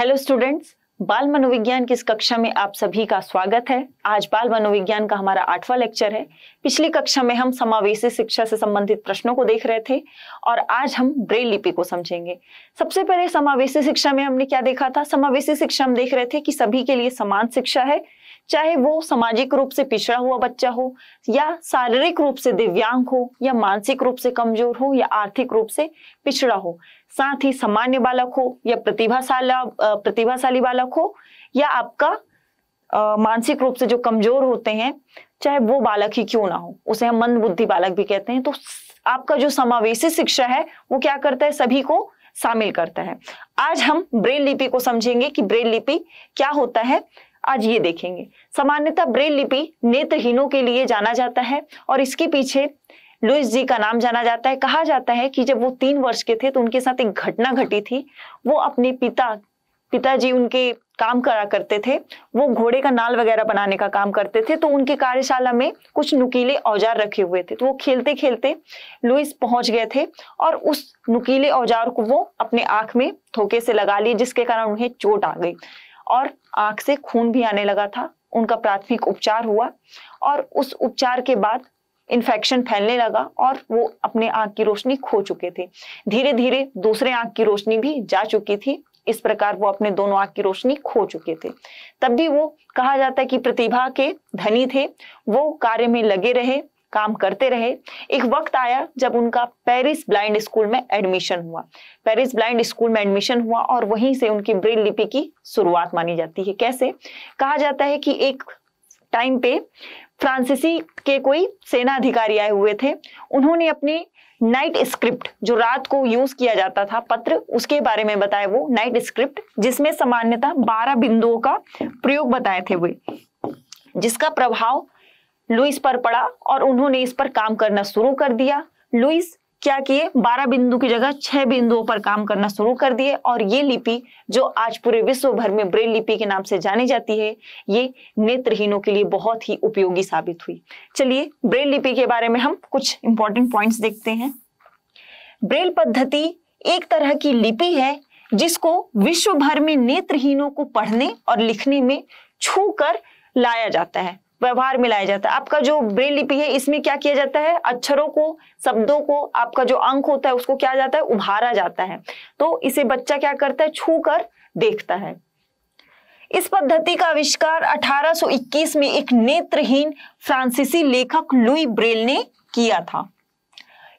hello students बाल मनोविज्ञान की इस कक्षा में आप सभी का स्वागत है आज बाल मनोविज्ञान का हमारा आठवां लेक्चर है पिछली कक्षा में हम समावेशी शिक्षा से संबंधित प्रश्नों को देख रहे थे और आज हम ब्रेल लिपि को समझेंगे सबसे पहले समावेशी शिक्षा में हमने क्या देखा था समावेशी शिक्षा हम देख रहे थे कि सभी के लिए समान शिक्षा है चाहे वो सामाजिक रूप से पिछड़ा हुआ बच्चा हो या शारीरिक रूप से दिव्यांग हो या मानसिक रूप से कमजोर हो या आर्थिक रूप से पिछड़ा हो साथ ही सामान्य बालक हो या प्रतिभाशाला प्रतिभाशाली बालक हो या आपका मानसिक रूप से जो कमजोर होते हैं चाहे वो बालक ही क्यों ना हो उसे हम मंद बुद्धि बालक भी कहते हैं तो आपका जो समावेशी शिक्षा है वो क्या करता है सभी को शामिल करता है आज हम ब्रेल लिपि को समझेंगे कि ब्रेल लिपि क्या होता है आज ये देखेंगे सामान्यतः ब्रेल लिपि नेत्रहीनों के लिए जाना जाता है और इसके पीछे लुइस जी का नाम जाना जाता है कहा जाता है कि जब वो तीन वर्ष के थे तो उनके साथ एक घटना घटी थी वो अपने पिता पिताजी उनके काम करा करते थे वो घोड़े का नाल वगैरह बनाने का काम करते थे तो उनकी कार्यशाला में कुछ नुकीले औजार रखे हुए थे तो वो खेलते खेलते लुइस पहुंच गए थे और उस नुकीले औजार को वो अपने आंख में धोखे से लगा लिए जिसके कारण उन्हें चोट आ गई और आंख से खून भी आने लगा था उनका प्राथमिक उपचार हुआ और उस उपचार के बाद इन्फेक्शन फैलने लगा और वो अपने आंख की रोशनी खो चुके थे धीरे धीरे दूसरे आंख की रोशनी भी जा चुकी थी इस प्रकार वो अपने दोनों आंख की रोशनी खो चुके थे तब भी वो कहा जाता है कि प्रतिभा के धनी थे वो कार्य में लगे रहे काम करते रहे एक वक्त आया जब उनका पेरिस ब्लाइंड स्कूल में एडमिशन हुआ पेरिस ब्लाइंड स्कूल में एडमिशन हुआ और वहीं से उनकी ब्रेल लिपि की शुरुआत मानी जाती है कैसे कहा जाता है कि एक टाइम पे फ्रांसीसी के कोई सेना अधिकारी आए हुए थे उन्होंने अपनी नाइट स्क्रिप्ट जो रात को यूज किया जाता था पत्र उसके बारे में बताए वो नाइट स्क्रिप्ट जिसमें सामान्यता बारह बिंदुओं का प्रयोग बताए थे वे जिसका प्रभाव लुइस पर पड़ा और उन्होंने इस पर काम करना शुरू कर दिया लुइस क्या किए 12 बिंदु की जगह 6 बिंदुओं पर काम करना शुरू कर दिए और ये लिपि जो आज पूरे विश्व भर में ब्रेल लिपि के नाम से जानी जाती है ये नेत्रहीनों के लिए बहुत ही उपयोगी साबित हुई चलिए ब्रेल लिपि के बारे में हम कुछ इंपॉर्टेंट पॉइंट्स देखते हैं ब्रेल पद्धति एक तरह की लिपि है जिसको विश्व भर में नेत्रहीनों को पढ़ने और लिखने में छू कर लाया जाता है व्यवहार में लाया जाता है आपका जो ब्रेल लिपि है इसमें क्या किया जाता है अक्षरों को शब्दों को आपका जो अंक होता है उसको क्या जाता है उभारा जाता है तो इसे बच्चा क्या करता है छू कर देखता है इस पद्धति का आविष्कार 1821 में एक नेत्रहीन फ्रांसीसी लेखक लुई ब्रेल ने किया था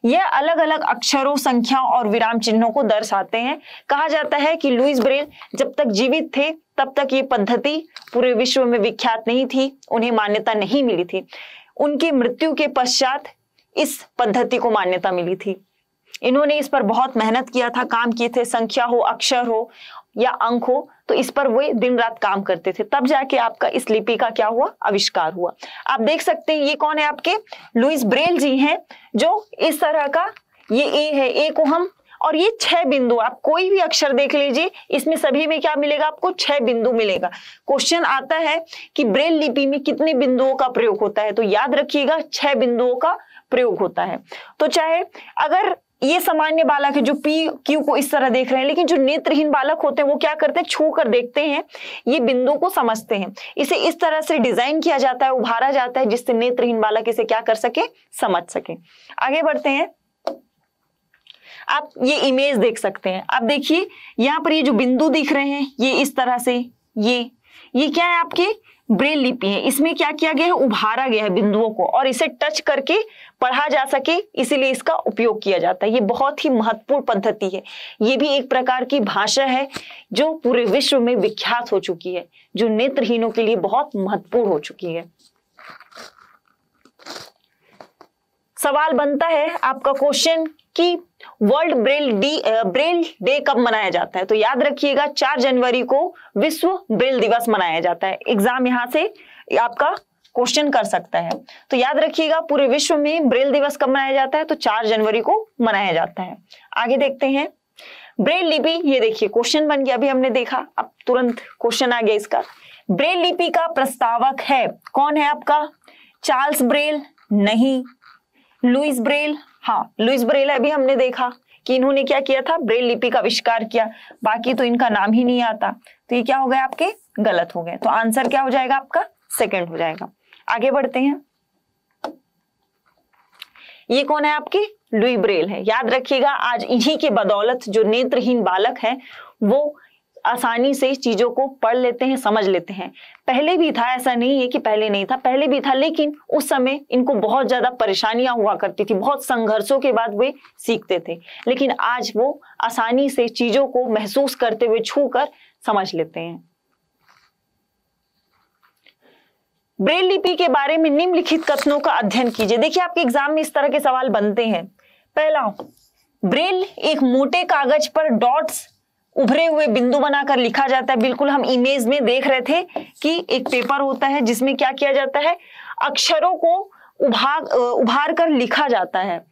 यह अलग अलग अक्षरों संख्याओं और विराम चिन्हों को दर्शाते हैं कहा जाता है कि लुईस ब्रेल जब तक जीवित थे तब तक ये पद्धति पूरे विश्व में विख्यात नहीं थी उन्हें मान्यता नहीं मिली थी उनकी मृत्यु के पश्चात इस पद्धति को मान्यता मिली थी इन्होंने इस पर बहुत मेहनत किया था काम किए थे संख्या हो अक्षर हो या अंक हो तो इस पर वे दिन रात काम करते थे तब जाके आपका इस लिपि का क्या हुआ आविष्कार हुआ आप देख सकते हैं ये कौन है आपके लुइस ब्रेल जी हैं जो इस तरह का ये ए है ए को हम और ये छह बिंदु आप कोई भी अक्षर देख लीजिए इसमें सभी में क्या मिलेगा आपको छह बिंदु मिलेगा क्वेश्चन आता है कि ब्रेल लिपि में कितने बिंदुओं का प्रयोग होता है तो याद रखिएगा छह बिंदुओं का प्रयोग होता है तो चाहे अगर ये सामान्य बालक है जो पी क्यू को इस तरह देख रहे हैं लेकिन जो नेत्रहीन बालक होते हैं वो क्या करते हैं छू कर देखते हैं ये बिंदु को समझते हैं इसे इस तरह से डिजाइन किया जाता है उभारा जाता है जिससे नेत्रहीन बालक इसे क्या कर सके समझ सके आगे बढ़ते हैं आप ये इमेज देख सकते हैं आप देखिए यहाँ पर ये जो बिंदु दिख रहे हैं ये इस तरह से ये ये क्या है आपके ब्रेल लिपि है इसमें क्या किया गया है उभारा गया है बिंदुओं को और इसे टच करके पढ़ा जा सके इसीलिए इसका उपयोग किया जाता है ये बहुत ही महत्वपूर्ण पद्धति है ये भी एक प्रकार की भाषा है जो पूरे विश्व में विख्यात हो चुकी है जो नेत्रहीनों के लिए बहुत महत्वपूर्ण हो चुकी है सवाल बनता है आपका क्वेश्चन की world Braille D Braille day कब मनाया जाता है तो याद रखिएगा चार जनवरी को विश्व ब्रेल दिवस मनाया जाता है एग्जाम यहां से आपका क्वेश्चन कर सकता है तो याद रखिएगा पूरे विश्व में ब्रेल दिवस कब मनाया जाता है तो चार जनवरी को मनाया जाता है आगे देखते हैं ब्रेल लिपि ये देखिए क्वेश्चन बन गया अभी हमने देखा अब तुरंत क्वेश्चन आ गया इसका ब्रेल लिपि का प्रस्तावक है कौन है आपका चार्ल्स ब्रेल नहीं लुइस ब्रेल हाँ लुइस ब्रेल अभी हमने देखा कि इन्होंने क्या किया था ब्रेल लिपि का आविष्कार किया बाकी तो इनका नाम ही नहीं आता तो ये क्या हो गया आपके गलत हो गए तो आंसर क्या हो जाएगा आपका सेकंड हो जाएगा आगे बढ़ते हैं ये कौन है आपके लुई ब्रेल है याद रखिएगा आज इन्हीं के बदौलत जो नेत्रहीन बालक है वो आसानी से चीजों को पढ़ लेते हैं समझ लेते हैं पहले भी था ऐसा नहीं है कि पहले नहीं था पहले भी था लेकिन उस समय इनको बहुत ज्यादा परेशानियां हुआ करती थी बहुत संघर्षों के बाद वे सीखते थे लेकिन आज वो आसानी से चीजों को महसूस करते हुए छू कर समझ लेते हैं ब्रेल लिपि के बारे में निम्नलिखित कथनों का अध्ययन कीजिए देखिए आपके एग्जाम में इस तरह के सवाल बनते हैं पहला ब्रेल एक मोटे कागज पर डॉट्स उभरे हुए बिंदु बनाकर लिखा जाता है बिल्कुल हम इमेज में देख रहे थे कि एक पेपर होता है जिसमें क्या किया जाता है अक्षरों को उभार उभार कर लिखा जाता है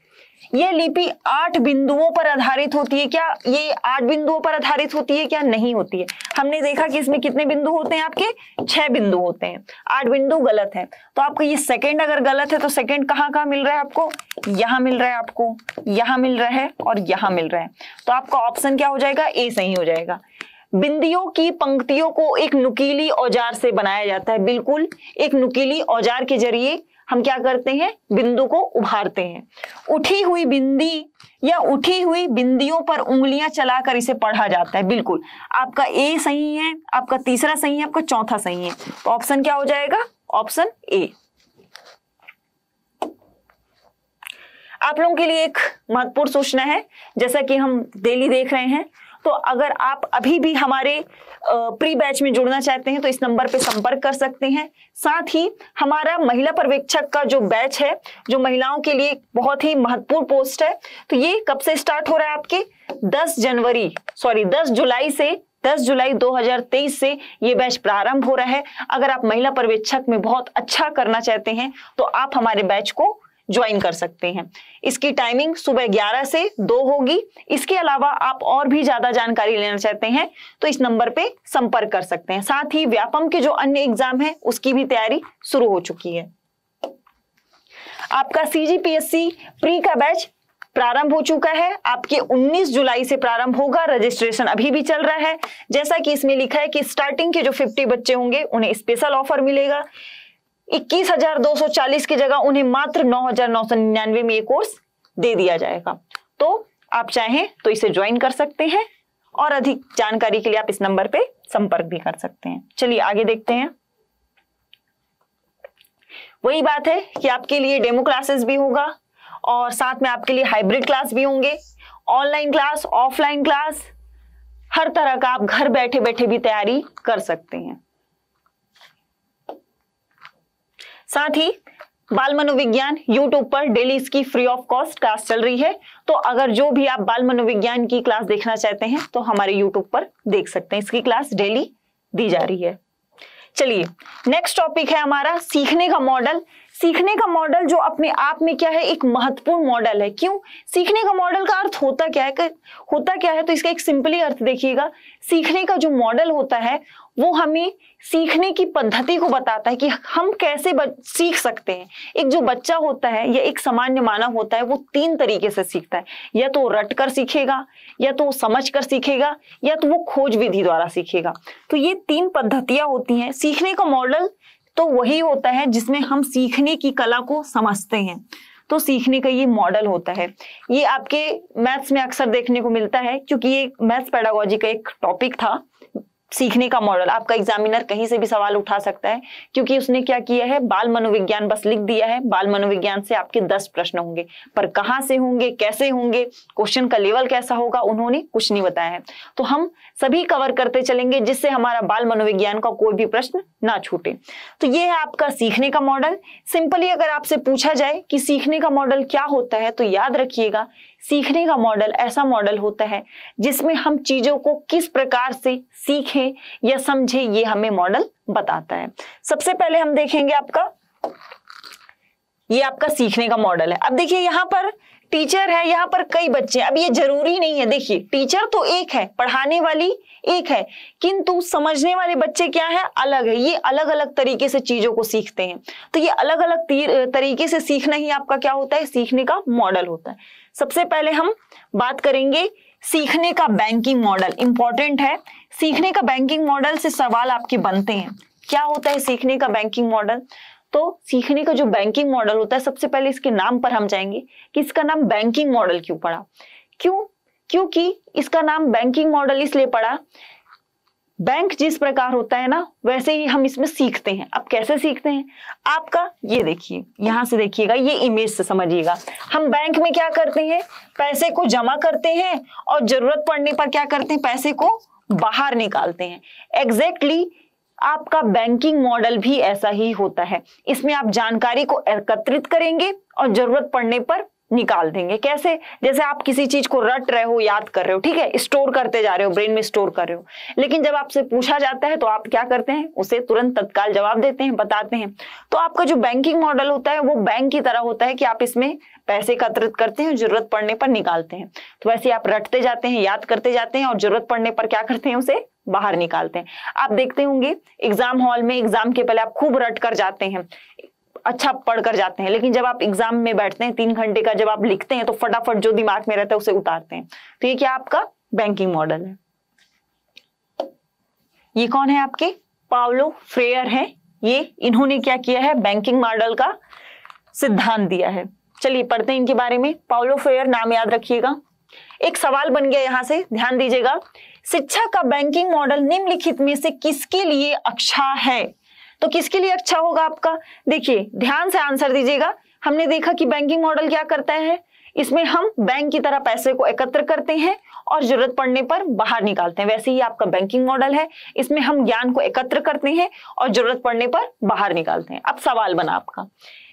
ये लिपि आठ बिंदुओं पर आधारित होती है क्या ये आठ बिंदुओं पर आधारित होती है क्या नहीं होती है हमने देखा कि इसमें कितने बिंदु होते हैं आपके छह बिंदु होते हैं आठ बिंदु गलत है तो आपको ये सेकंड अगर गलत है तो सेकंड कहाँ कहाँ मिल रहा है आपको यहाँ मिल रहा है आपको यहाँ मिल रहा है और यहाँ मिल रहा है तो आपका ऑप्शन क्या हो जाएगा ए सही हो जाएगा बिंदियों की पंक्तियों को एक नुकीली औजार से बनाया जाता है बिल्कुल एक नुकीली औजार के जरिए हम क्या करते हैं बिंदु को उभारते हैं उठी हुई बिंदी या उठी हुई बिंदियों पर उंगलियां चलाकर इसे पढ़ा जाता है बिल्कुल आपका ए सही है आपका तीसरा सही है आपका चौथा सही है तो ऑप्शन क्या हो जाएगा ऑप्शन ए आप लोगों के लिए एक महत्वपूर्ण सूचना है जैसा कि हम डेली देख रहे हैं तो अगर आप अभी भी हमारे प्री बैच में जुड़ना चाहते हैं तो इस नंबर पे संपर्क कर सकते हैं साथ ही हमारा महिला पर्यवेक्षक का जो बैच है जो महिलाओं के लिए बहुत ही महत्वपूर्ण पोस्ट है तो ये कब से स्टार्ट हो रहा है आपके 10 जनवरी सॉरी 10 जुलाई से 10 जुलाई 2023 से ये बैच प्रारंभ हो रहा है अगर आप महिला पर्यवेक्षक में बहुत अच्छा करना चाहते हैं तो आप हमारे बैच को ज्वाइन कर सकते हैं इसकी टाइमिंग सुबह 11 से 2 होगी इसके अलावा आप और भी ज्यादा जानकारी लेना चाहते हैं तो इस नंबर पे संपर्क कर सकते हैं साथ ही व्यापम के जो अन्य एग्जाम है उसकी भी तैयारी शुरू हो चुकी है आपका सीजीपीएससी प्री का बैच प्रारंभ हो चुका है आपके 19 जुलाई से प्रारंभ होगा रजिस्ट्रेशन अभी भी चल रहा है जैसा कि इसमें लिखा है कि स्टार्टिंग के जो 50 बच्चे होंगे उन्हें स्पेशल ऑफर मिलेगा 21,240 की जगह उन्हें मात्र 9,999 में ये कोर्स दे दिया जाएगा तो आप चाहें तो इसे ज्वाइन कर सकते हैं और अधिक जानकारी के लिए आप इस नंबर पे संपर्क भी कर सकते हैं चलिए आगे देखते हैं वही बात है कि आपके लिए डेमो क्लासेस भी होगा और साथ में आपके लिए हाइब्रिड क्लास भी होंगे ऑनलाइन क्लास ऑफलाइन क्लास हर तरह का आप घर बैठे बैठे भी तैयारी कर सकते हैं साथ ही बाल मनोविज्ञान यूट्यूब पर डेली इसकी फ्री ऑफ कॉस्ट क्लास चल रही है तो अगर जो भी आप बाल मनोविज्ञान की क्लास देखना चाहते हैं तो हमारे यूट्यूब पर देख सकते हैं इसकी क्लास डेली दी जा रही है चलिए नेक्स्ट टॉपिक है हमारा सीखने का मॉडल सीखने का मॉडल जो अपने आप में क्या है एक महत्वपूर्ण मॉडल है क्यों सीखने का मॉडल का अर्थ होता क्या है होता क्या है तो इसका एक सिंपली अर्थ देखिएगा सीखने का जो मॉडल होता है वो हमें सीखने की पद्धति को बताता है कि हम कैसे सीख सकते हैं एक जो बच्चा होता है या एक सामान्य मानव होता है वो तीन तरीके से सीखता है या तो रट कर सीखेगा या तो समझ कर सीखेगा या तो वो खोज विधि द्वारा सीखेगा तो ये तीन पद्धतियां होती हैं सीखने का मॉडल तो वही होता है जिसमें हम सीखने की कला को समझते हैं तो सीखने का ये मॉडल होता है ये आपके मैथ्स में अक्सर देखने को मिलता है क्योंकि ये मैथ्स पैडागोजी का एक टॉपिक था सीखने का मॉडल आपका एग्जामिनर कहीं से भी सवाल उठा सकता है क्योंकि उसने क्या किया है बाल मनोविज्ञान बस लिख दिया है बाल मनोविज्ञान से आपके दस प्रश्न होंगे पर कहां से होंगे कैसे होंगे क्वेश्चन का लेवल कैसा होगा उन्होंने कुछ नहीं बताया है तो हम सभी कवर करते चलेंगे जिससे हमारा बाल मनोविज्ञान का कोई भी प्रश्न ना छूटे तो ये है आपका सीखने का मॉडल सिंपली अगर आपसे पूछा जाए कि सीखने का मॉडल क्या होता है तो याद रखिएगा सीखने का मॉडल ऐसा मॉडल होता है जिसमें हम चीजों को किस प्रकार से सीखें या समझें ये हमें मॉडल बताता है सबसे पहले हम देखेंगे आपका ये आपका सीखने का मॉडल है अब देखिए यहाँ पर टीचर है यहाँ पर कई बच्चे अब ये जरूरी नहीं है देखिए टीचर तो एक है पढ़ाने वाली एक है किंतु समझने वाले बच्चे क्या है अलग है ये अलग अलग तरीके से चीजों को सीखते हैं तो ये अलग अलग तरीके से सीखना ही आपका क्या होता है सीखने का मॉडल होता है सबसे पहले हम बात करेंगे सीखने का बैंकिंग मॉडल इंपॉर्टेंट है सीखने का बैंकिंग मॉडल से सवाल आपके बनते हैं क्या होता है सीखने का बैंकिंग मॉडल तो सीखने का जो बैंकिंग मॉडल होता है सबसे पहले इसके नाम पर हम जाएंगे कि इसका नाम बैंकिंग मॉडल क्यों पड़ा क्यों क्योंकि इसका नाम बैंकिंग मॉडल इसलिए पड़ा बैंक जिस प्रकार होता है ना वैसे ही हम इसमें सीखते हैं अब कैसे सीखते हैं आपका ये देखिए यहां से देखिएगा ये इमेज से समझिएगा हम बैंक में क्या करते हैं पैसे को जमा करते हैं और जरूरत पड़ने पर क्या करते हैं पैसे को बाहर निकालते हैं एग्जैक्टली exactly आपका बैंकिंग मॉडल भी ऐसा ही होता है इसमें आप जानकारी को एकत्रित करेंगे और जरूरत पड़ने पर निकाल देंगे कैसे जैसे आप किसी चीज को रट रहे हो याद कर रहे हो ठीक है स्टोर करते जा रहे हो ब्रेन में स्टोर कर रहे हो लेकिन जब आपसे पूछा जाता है तो आप क्या करते हैं उसे तुरंत तत्काल जवाब देते हैं बताते हैं तो आपका जो बैंकिंग मॉडल होता है वो बैंक की तरह होता है कि आप इसमें पैसे एकत्रित करते हैं जरूरत पड़ने पर निकालते हैं तो वैसे आप रटते जाते हैं याद करते जाते हैं और जरूरत पड़ने पर क्या करते हैं उसे बाहर निकालते हैं आप देखते होंगे एग्जाम हॉल में एग्जाम के पहले आप खूब रट कर जाते हैं अच्छा पढ़कर जाते हैं लेकिन जब आप एग्जाम में बैठते हैं तीन घंटे का जब आप लिखते हैं तो फटाफट जो दिमाग में रहता है उसे उतारते हैं तो ये क्या आपका बैंकिंग मॉडल है ये कौन है आपके पावलो फ्रेयर है ये इन्होंने क्या किया है बैंकिंग मॉडल का सिद्धांत दिया है चलिए पढ़ते हैं इनके बारे में पावलो फ्रेयर नाम याद रखिएगा एक सवाल बन गया यहाँ से ध्यान दीजिएगा शिक्षा का बैंकिंग मॉडल निम्नलिखित में से किसके लिए अच्छा है तो किसके लिए अच्छा होगा आपका देखिए ध्यान से आंसर दीजिएगा हमने देखा कि बैंकिंग मॉडल क्या करता है इसमें हम बैंक की तरह पैसे को एकत्र करते हैं और जरूरत पड़ने पर बाहर निकालते हैं वैसे ही आपका बैंकिंग मॉडल है इसमें हम ज्ञान को एकत्र करते हैं और जरूरत पड़ने पर बाहर निकालते हैं अब सवाल बना आपका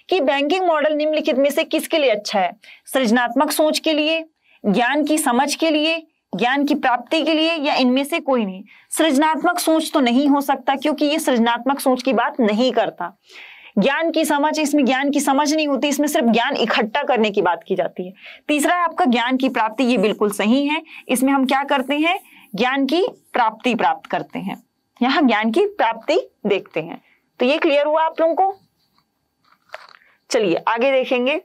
कि बैंकिंग मॉडल निम्नलिखित में से किसके लिए अच्छा है सृजनात्मक सोच के लिए ज्ञान की समझ के लिए ज्ञान की प्राप्ति के लिए या इनमें से कोई नहीं सृजनात्मक सोच तो नहीं हो सकता क्योंकि ये सृजनात्मक सोच की बात नहीं करता ज्ञान की समझ इसमें ज्ञान की समझ नहीं होती इसमें सिर्फ ज्ञान इकट्ठा करने की बात की जाती है तीसरा है आपका ज्ञान की प्राप्ति ये बिल्कुल सही है इसमें हम क्या करते हैं ज्ञान की प्राप्ति प्राप्त करते हैं यहां ज्ञान की प्राप्ति देखते हैं तो ये क्लियर हुआ आप लोगों को चलिए आगे देखेंगे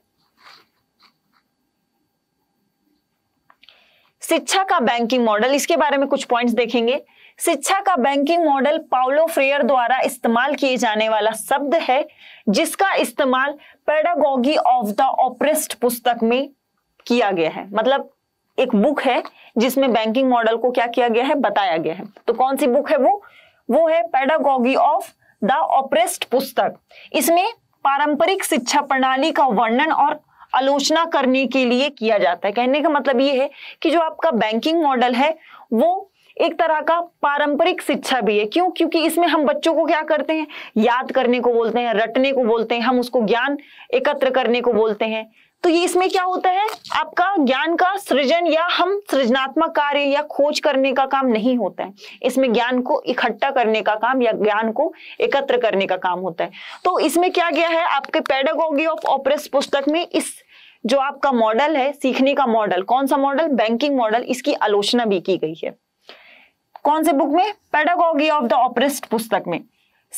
शिक्षा का बैंकिंग मॉडल इसके बारे में कुछ पॉइंट्स देखेंगे शिक्षा का बैंकिंग मॉडल पाउलो फ्रेयर द्वारा इस्तेमाल किए जाने वाला शब्द है जिसका इस्तेमाल पेडागोगी ऑफ द ऑपरेस्ट पुस्तक में किया गया है मतलब एक बुक है जिसमें बैंकिंग मॉडल को क्या किया गया है बताया गया है तो कौन सी बुक है वो वो है पेडागोगी ऑफ द ऑपरेस्ट पुस्तक इसमें पारंपरिक शिक्षा प्रणाली का वर्णन और आलोचना करने के लिए किया जाता है कहने का मतलब ये है कि जो आपका बैंकिंग मॉडल है वो एक तरह का पारंपरिक शिक्षा भी है क्यों क्योंकि इसमें हम बच्चों को क्या करते हैं याद करने को बोलते हैं रटने को बोलते हैं हम उसको ज्ञान एकत्र करने को बोलते हैं तो ये इसमें क्या होता है आपका ज्ञान का सृजन या हम सृजनात्मक कार्य या खोज करने का काम नहीं होता है इसमें ज्ञान को इकट्ठा करने का काम या ज्ञान को एकत्र करने का काम होता है तो इसमें क्या गया है आपके पेडागोगी ऑफ ऑपरेस पुस्तक में इस जो आपका मॉडल है सीखने का मॉडल कौन सा मॉडल बैंकिंग मॉडल इसकी आलोचना भी की गई है कौन से बुक में पेडागोगी ऑफ द ऑपरेस्ट पुस्तक में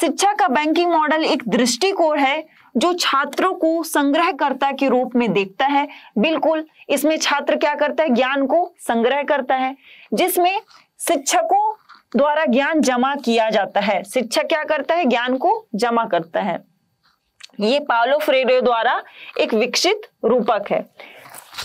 शिक्षा का बैंकिंग मॉडल एक दृष्टिकोण है जो छात्रों को संग्रहकर्ता के रूप में देखता है बिल्कुल इसमें छात्र क्या करता है ज्ञान को संग्रह करता है जिसमें शिक्षकों द्वारा ज्ञान जमा किया जाता है शिक्षक क्या करता है ज्ञान को जमा करता है ये पाओलो फ्रेरे द्वारा एक विकसित रूपक है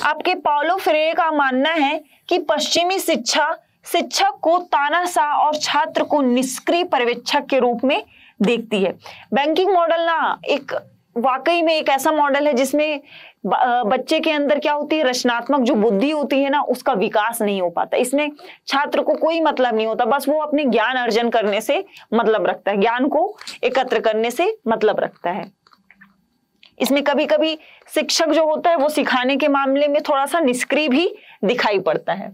आपके पाओलो फ्रेरे का मानना है कि पश्चिमी शिक्षा शिक्षक को तानाशाह और छात्र को निष्क्रिय पर्यवेक्षक के रूप में देखती है बैंकिंग मॉडल ना एक वाकई में एक ऐसा मॉडल है जिसमें बच्चे के अंदर क्या होती है रचनात्मक जो बुद्धि होती है ना उसका विकास नहीं हो पाता इसमें छात्र को कोई मतलब नहीं होता बस वो अपने ज्ञान अर्जन करने से मतलब रखता है ज्ञान को एकत्र करने से मतलब रखता है इसमें कभी कभी शिक्षक जो होता है वो सिखाने के मामले में थोड़ा सा निष्क्रिय भी दिखाई पड़ता है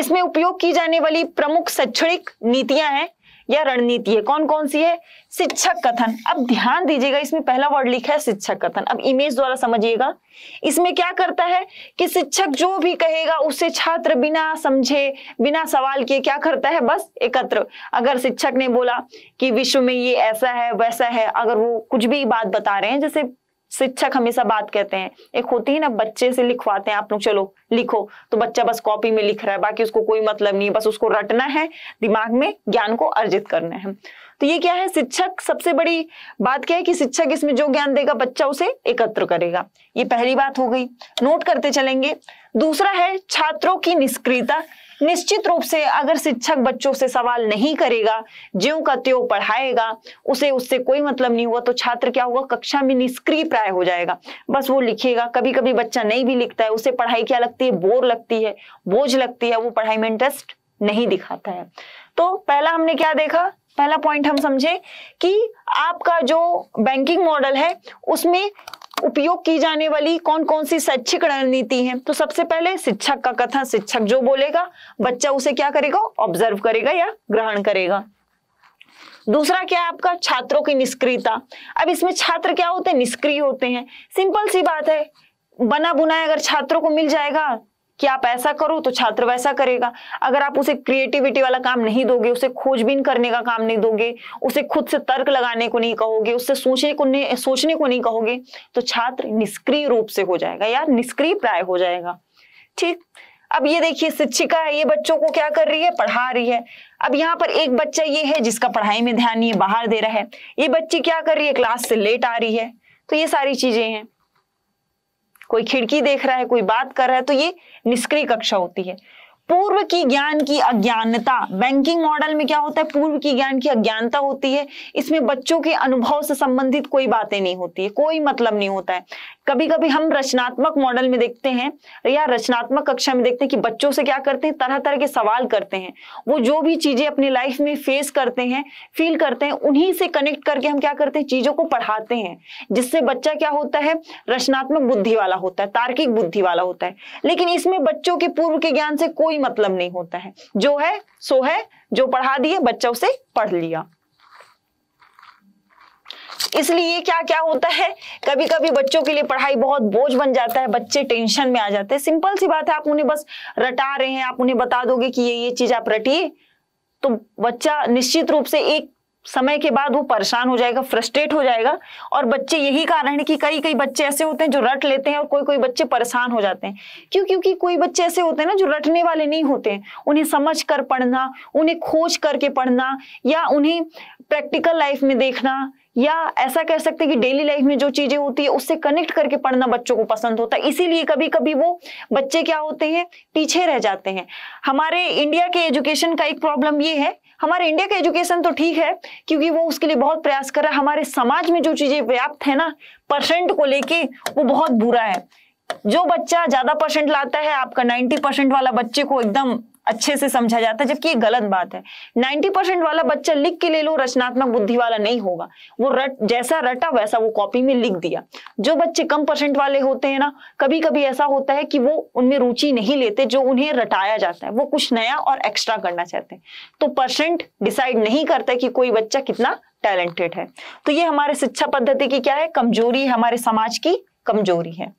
इसमें उपयोग की जाने वाली प्रमुख शैक्षणिक नीतियां हैं या रणनीति है कौन कौन सी है शिक्षक कथन अब ध्यान दीजिएगा इसमें पहला वर्ड लिखा है शिक्षक कथन अब इमेज द्वारा समझिएगा इसमें क्या करता है कि शिक्षक जो भी कहेगा उसे छात्र बिना समझे बिना सवाल किए क्या करता है बस एकत्र अगर शिक्षक ने बोला कि विश्व में ये ऐसा है वैसा है अगर वो कुछ भी बात बता रहे हैं जैसे शिक्षक हमेशा बात कहते हैं एक होती है ना बच्चे से लिखवाते हैं आप लोग चलो लिखो तो बच्चा बस कॉपी में लिख रहा है बाकी उसको कोई मतलब नहीं बस उसको रटना है दिमाग में ज्ञान को अर्जित करना है तो ये क्या है शिक्षक सबसे बड़ी बात क्या है कि शिक्षक इसमें जो ज्ञान देगा बच्चा उसे एकत्र करेगा ये पहली बात हो गई नोट करते चलेंगे दूसरा है छात्रों की निष्क्रियता निश्चित रूप से अगर शिक्षक बच्चों से सवाल नहीं करेगा ज्यो का त्यो पढ़ाएगा उसे उससे कोई मतलब नहीं हुआ तो छात्र क्या होगा कक्षा में निष्क्रिय प्राय हो जाएगा बस वो लिखेगा कभी कभी बच्चा नहीं भी लिखता है उसे पढ़ाई क्या लगती है बोर लगती है बोझ लगती है वो पढ़ाई में इंटरेस्ट नहीं दिखाता है तो पहला हमने क्या देखा पहला पॉइंट हम समझे कि आपका जो बैंकिंग मॉडल है उसमें उपयोग की जाने वाली कौन कौन सी शैक्षिक रणनीति है तो सबसे पहले शिक्षक का कथन शिक्षक जो बोलेगा बच्चा उसे क्या करेगा ऑब्जर्व करेगा या ग्रहण करेगा दूसरा क्या है आपका छात्रों की निष्क्रियता अब इसमें छात्र क्या होते हैं निष्क्रिय होते हैं सिंपल सी बात है बना बुनाया अगर छात्रों को मिल जाएगा कि आप ऐसा करो तो छात्र वैसा करेगा अगर आप उसे क्रिएटिविटी वाला काम नहीं दोगे उसे खोजबीन करने का काम नहीं दोगे उसे खुद से तर्क लगाने को नहीं कहोगे उससे सोचने को नहीं सोचने को नहीं कहोगे तो छात्र निष्क्रिय रूप से हो जाएगा या निष्क्रिय प्राय हो जाएगा ठीक अब ये देखिए शिक्षिका है ये बच्चों को क्या कर रही है पढ़ा रही है अब यहाँ पर एक बच्चा ये है जिसका पढ़ाई में ध्यान नहीं है बाहर दे रहा है ये बच्ची क्या कर रही है क्लास से लेट आ रही है तो ये सारी चीजें हैं कोई खिड़की देख रहा है कोई बात कर रहा है तो ये निष्क्रिय कक्षा होती है पूर्व की ज्ञान की अज्ञानता बैंकिंग मॉडल में क्या होता है पूर्व की ज्ञान की अज्ञानता होती है इसमें बच्चों के अनुभव से संबंधित कोई बातें नहीं होती है कोई मतलब नहीं होता है कभी कभी हम रचनात्मक मॉडल में देखते हैं या रचनात्मक कक्षा में देखते हैं कि बच्चों से क्या करते हैं तरह तरह के सवाल करते हैं वो जो भी चीजें अपनी लाइफ में फेस करते हैं फील करते हैं उन्हीं से कनेक्ट करके हम क्या करते हैं चीजों को पढ़ाते हैं जिससे बच्चा क्या होता है रचनात्मक बुद्धि वाला होता है तार्किक बुद्धि वाला होता है लेकिन इसमें बच्चों के पूर्व के ज्ञान से कोई मतलब नहीं होता है जो है सो है जो पढ़ा दिए बच्चा उसे पढ़ लिया इसलिए क्या क्या होता है कभी कभी बच्चों के लिए पढ़ाई बहुत बोझ बन जाता है बच्चे टेंशन में आ जाते हैं सिंपल सी बात है आप उन्हें बस रटा रहे हैं आप उन्हें बता दोगे कि ये ये चीज आप रटिए तो बच्चा निश्चित रूप से एक समय के बाद वो परेशान हो जाएगा फ्रस्ट्रेट हो जाएगा और बच्चे यही कारण है कि कई कई बच्चे ऐसे होते हैं जो रट लेते हैं और कोई कोई बच्चे परेशान हो जाते हैं क्यों क्योंकि कोई बच्चे ऐसे होते हैं ना जो रटने वाले नहीं होते उन्हें समझ कर पढ़ना उन्हें खोज करके पढ़ना या उन्हें प्रैक्टिकल लाइफ में देखना या ऐसा कह सकते हैं कि डेली लाइफ में जो चीजें होती है उससे कनेक्ट करके पढ़ना बच्चों को पसंद होता है इसीलिए कभी कभी वो बच्चे क्या होते हैं पीछे रह जाते हैं हमारे इंडिया के एजुकेशन का एक प्रॉब्लम ये है हमारे इंडिया का एजुकेशन तो ठीक है क्योंकि वो उसके लिए बहुत प्रयास कर रहा है हमारे समाज में जो चीजें व्याप्त है ना परसेंट को लेके वो बहुत बुरा है जो बच्चा ज्यादा परसेंट लाता है आपका नाइन्टी परसेंट वाला बच्चे को एकदम अच्छे से समझा जाता है जबकि ये गलत बात है 90 परसेंट वाला बच्चा लिख के ले लो रचनात्मक बुद्धि वाला नहीं होगा वो रट जैसा रटा वैसा वो कॉपी में लिख दिया जो बच्चे कम परसेंट वाले होते हैं ना कभी कभी ऐसा होता है कि वो उनमें रुचि नहीं लेते जो उन्हें रटाया जाता है वो कुछ नया और एक्स्ट्रा करना चाहते हैं तो परसेंट डिसाइड नहीं करता कि कोई बच्चा कितना टैलेंटेड है तो ये हमारे शिक्षा पद्धति की क्या है कमजोरी है हमारे समाज की कमजोरी है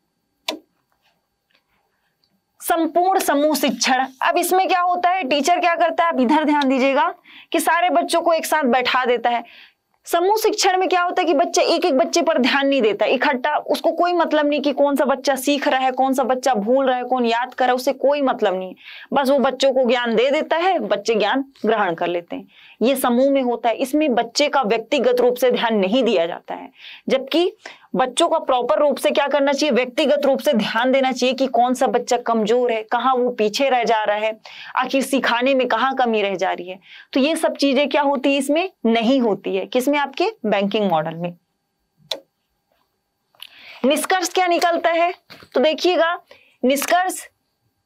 संपूर्ण समूह शिक्षण अब इसमें क्या होता है टीचर क्या करता है अब इधर ध्यान दीजिएगा कि सारे बच्चों को एक साथ बैठा देता है समूह शिक्षण में क्या होता है कि बच्चे एक एक बच्चे पर ध्यान नहीं देता इकट्ठा उसको कोई मतलब नहीं कि कौन सा बच्चा सीख रहा है कौन सा बच्चा भूल रहा है कौन याद कर रहा है उसे कोई मतलब नहीं बस वो बच्चों को ज्ञान दे देता है बच्चे ज्ञान ग्रहण कर लेते हैं ये समूह में होता है इसमें बच्चे का व्यक्तिगत रूप से ध्यान नहीं दिया जाता है जबकि बच्चों का प्रॉपर रूप से क्या करना चाहिए व्यक्तिगत रूप से ध्यान देना चाहिए कि कौन सा बच्चा कमजोर है कहाँ वो पीछे रह जा रहा है आखिर सिखाने में कहाँ कमी रह जा रही है तो ये सब चीजें क्या होती है इसमें नहीं होती है किसमें आपके बैंकिंग मॉडल में निष्कर्ष क्या निकलता है तो देखिएगा निष्कर्ष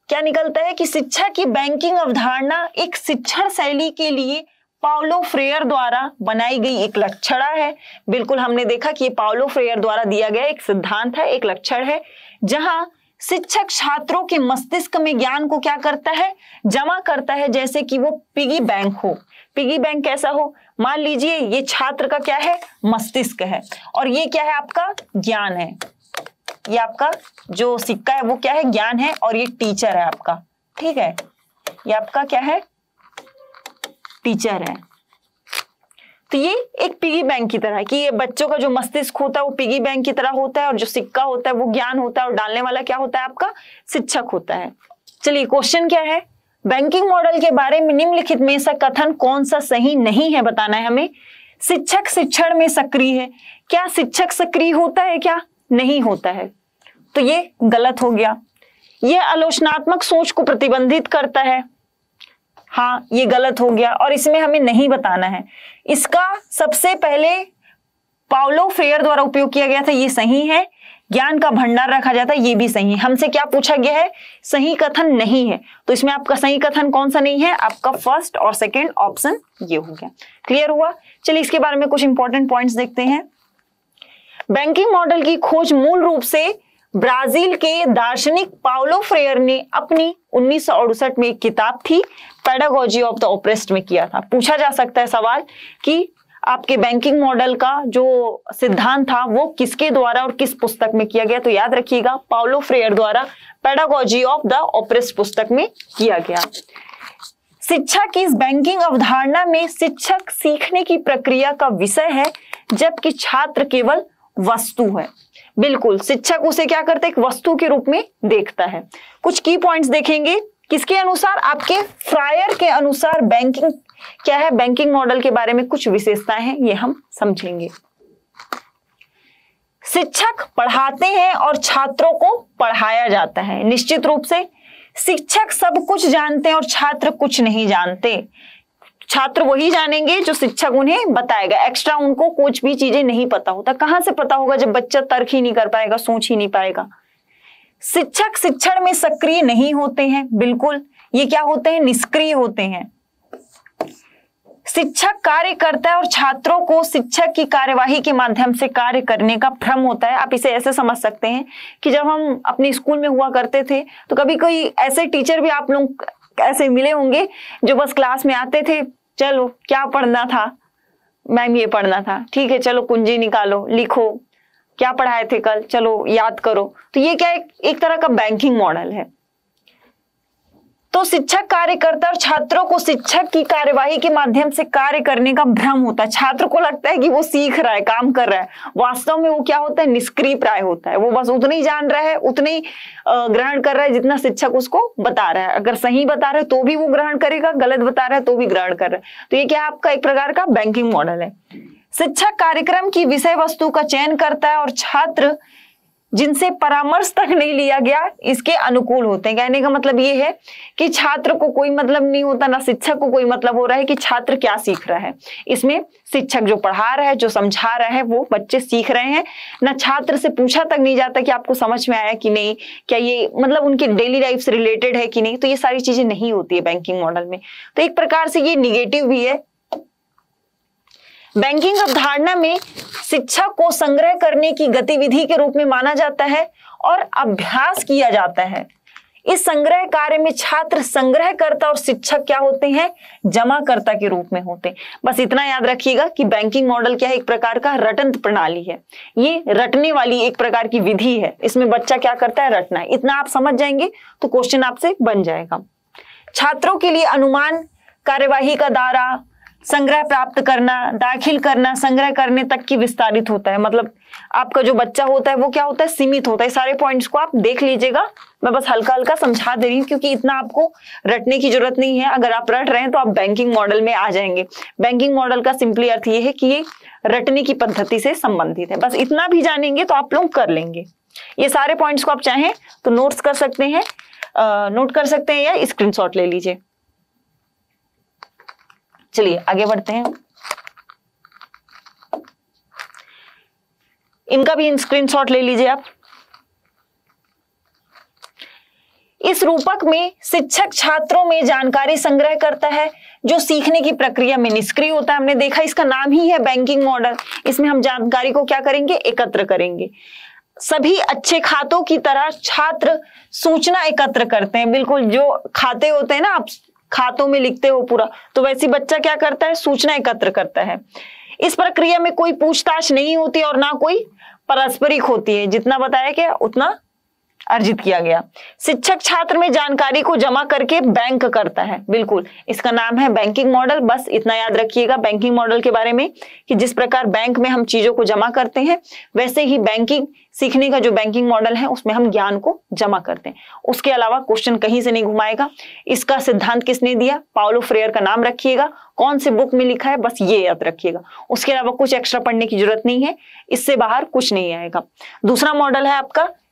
क्या निकलता है कि शिक्षा की बैंकिंग अवधारणा एक शिक्षण शैली के लिए पाउलो फ्रेयर द्वारा बनाई गई एक लक्षणा है बिल्कुल हमने देखा कि ये पाउलो फ्रेयर द्वारा दिया गया एक सिद्धांत है एक लक्षण है जहां शिक्षक छात्रों के मस्तिष्क में ज्ञान को क्या करता है जमा करता है जैसे कि वो पिगी बैंक हो पिगी बैंक कैसा हो मान लीजिए ये छात्र का क्या है मस्तिष्क है और ये क्या है आपका ज्ञान है ये आपका जो सिक्का है वो क्या है ज्ञान है और ये टीचर है आपका ठीक है ये आपका क्या है टीचर है तो ये एक पिगी बैंक की तरह है कि ये बच्चों का जो मस्तिष्क होता है वो पिगी बैंक की तरह होता है और जो सिक्का होता है वो ज्ञान होता है और डालने वाला क्या होता है आपका शिक्षक होता है चलिए क्वेश्चन क्या है बैंकिंग मॉडल के बारे में निम्नलिखित में से कथन कौन सा सही नहीं है बताना है हमें शिक्षक शिक्षण में सक्रिय है क्या शिक्षक सक्रिय होता है क्या नहीं होता है तो ये गलत हो गया यह आलोचनात्मक सोच को प्रतिबंधित करता है हाँ ये गलत हो गया और इसमें हमें नहीं बताना है इसका सबसे पहले पाउलो फेयर द्वारा उपयोग किया गया था ये सही है ज्ञान का भंडार रखा जाता है ये भी सही है हमसे क्या पूछा गया है सही कथन नहीं है तो इसमें आपका सही कथन कौन सा नहीं है आपका फर्स्ट और सेकेंड ऑप्शन ये हो गया क्लियर हुआ चलिए इसके बारे में कुछ इंपॉर्टेंट पॉइंट्स देखते हैं बैंकिंग मॉडल की खोज मूल रूप से ब्राजील के दार्शनिक पाउलो फ्रेयर ने अपनी उन्नीस में एक किताब थी पेडागोजी ऑफ द ओप्रेस्ट में किया था पूछा जा सकता है सवाल कि आपके बैंकिंग मॉडल का जो सिद्धांत था वो किसके द्वारा और किस पुस्तक में किया गया तो याद रखिएगा पाउलो फ्रेयर द्वारा पेडागोजी ऑफ द ऑपरेस्ट पुस्तक में किया गया शिक्षा की इस बैंकिंग अवधारणा में शिक्षक सीखने की प्रक्रिया का विषय है जबकि छात्र केवल वस्तु है बिल्कुल शिक्षक उसे क्या करते एक वस्तु के रूप में देखता है कुछ की पॉइंट्स देखेंगे किसके अनुसार आपके फ्रायर के अनुसार बैंकिंग क्या है बैंकिंग मॉडल के बारे में कुछ विशेषताएं हैं ये हम समझेंगे शिक्षक पढ़ाते हैं और छात्रों को पढ़ाया जाता है निश्चित रूप से शिक्षक सब कुछ जानते हैं और छात्र कुछ नहीं जानते छात्र वही जानेंगे जो शिक्षक उन्हें बताएगा एक्स्ट्रा उनको कुछ भी चीजें नहीं पता होता कहां से पता होगा जब बच्चा तर्क ही नहीं कर पाएगा सोच ही नहीं पाएगा शिक्षक शिक्षण में सक्रिय नहीं होते हैं बिल्कुल ये क्या होते हैं निष्क्रिय होते हैं शिक्षक कार्य करता है और छात्रों को शिक्षक की कार्यवाही के माध्यम से कार्य करने का भ्रम होता है आप इसे ऐसे समझ सकते हैं कि जब हम अपने स्कूल में हुआ करते थे तो कभी कोई ऐसे टीचर भी आप लोग ऐसे मिले होंगे जो बस क्लास में आते थे चलो क्या पढ़ना था मैम ये पढ़ना था ठीक है चलो कुंजी निकालो लिखो क्या पढ़ाए थे कल चलो याद करो तो ये क्या एक, एक तरह का बैंकिंग मॉडल है तो शिक्षक कार्यकर्ता और छात्रों को शिक्षक की कार्यवाही के माध्यम से कार्य करने का भ्रम होता है छात्र को लगता है कि वो सीख रहा है काम कर रहा है वास्तव में वो क्या होता है निष्क्रिय प्राय होता है वो बस उतना ही जान रहा है उतना ही ग्रहण कर रहा है जितना शिक्षक उसको बता रहा है अगर सही बता रहा है तो भी वो ग्रहण करेगा गलत बता रहा है तो भी ग्रहण कर रहा है तो ये क्या आपका एक प्रकार का बैंकिंग मॉडल है शिक्षक कार्यक्रम की विषय वस्तु का चयन करता है और छात्र जिनसे परामर्श तक नहीं लिया गया इसके अनुकूल होते हैं कहने का मतलब ये है कि छात्र को कोई मतलब नहीं होता ना शिक्षक को कोई मतलब हो रहा है कि छात्र क्या सीख रहा है इसमें शिक्षक जो पढ़ा रहा है जो समझा रहा है वो बच्चे सीख रहे हैं ना छात्र से पूछा तक नहीं जाता कि आपको समझ में आया कि नहीं क्या ये मतलब उनकी डेली लाइफ से रिलेटेड है कि नहीं तो ये सारी चीजें नहीं होती है बैंकिंग मॉडल में तो एक प्रकार से ये निगेटिव भी है बैंकिंग अवधारणा में शिक्षा को संग्रह करने की गतिविधि के रूप में माना जाता है और अभ्यास किया जाता है इस संग्रह कार्य में छात्र संग्रहकर्ता और शिक्षक क्या होते हैं जमाकर्ता के रूप में होते हैं बस इतना याद रखिएगा कि बैंकिंग मॉडल क्या है एक प्रकार का रटन प्रणाली है ये रटने वाली एक प्रकार की विधि है इसमें बच्चा क्या करता है रटना है इतना आप समझ जाएंगे तो क्वेश्चन आपसे बन जाएगा छात्रों के लिए अनुमान कार्यवाही का दायरा संग्रह प्राप्त करना दाखिल करना संग्रह करने तक की विस्तारित होता है मतलब आपका जो बच्चा होता है वो क्या होता है सीमित होता है सारे पॉइंट्स को आप देख लीजिएगा मैं बस हल्का हल्का समझा दे रही हूँ क्योंकि इतना आपको रटने की जरूरत नहीं है अगर आप रट रहे हैं तो आप बैंकिंग मॉडल में आ जाएंगे बैंकिंग मॉडल का सिंपली अर्थ ये है कि ये रटने की पद्धति से संबंधित है बस इतना भी जानेंगे तो आप लोग कर लेंगे ये सारे पॉइंट्स को आप चाहें तो नोट्स कर सकते हैं नोट कर सकते हैं या स्क्रीनशॉट ले लीजिए चलिए आगे बढ़ते हैं इनका भी स्क्रीनशॉट ले लीजिए आप इस रूपक में शिक्षक छात्रों में जानकारी संग्रह करता है जो सीखने की प्रक्रिया में निष्क्रिय होता है हमने देखा इसका नाम ही है बैंकिंग मॉडल इसमें हम जानकारी को क्या करेंगे एकत्र करेंगे सभी अच्छे खातों की तरह छात्र सूचना एकत्र करते हैं बिल्कुल जो खाते होते हैं ना आप खातों में लिखते हो पूरा तो वैसे बच्चा क्या करता है सूचना एकत्र करता है इस प्रक्रिया में कोई पूछताछ नहीं होती और ना कोई पारस्परिक होती है जितना बताया गया उतना अर्जित किया गया शिक्षक छात्र में जानकारी को जमा करके बैंक करता है बिल्कुल इसका नाम है बैंकिंग मॉडल बस इतना याद रखिएगा बैंकिंग मॉडल के बारे में कि जिस प्रकार बैंक में हम चीजों को जमा करते हैं वैसे ही बैंकिंग सीखने का जो बैंकिंग मॉडल है उसमें हम ज्ञान को जमा करते हैं उसके अलावा क्वेश्चन कहीं से नहीं घुमाएगा इसका सिद्धांत किसने दिया पाओलो फ्रेयर का नाम रखिएगा कौन से बुक में लिखा है बस ये याद रखिएगा उसके अलावा कुछ एक्स्ट्रा पढ़ने की जरूरत नहीं है इससे बाहर कुछ नहीं आएगा दूसरा मॉडल है आपका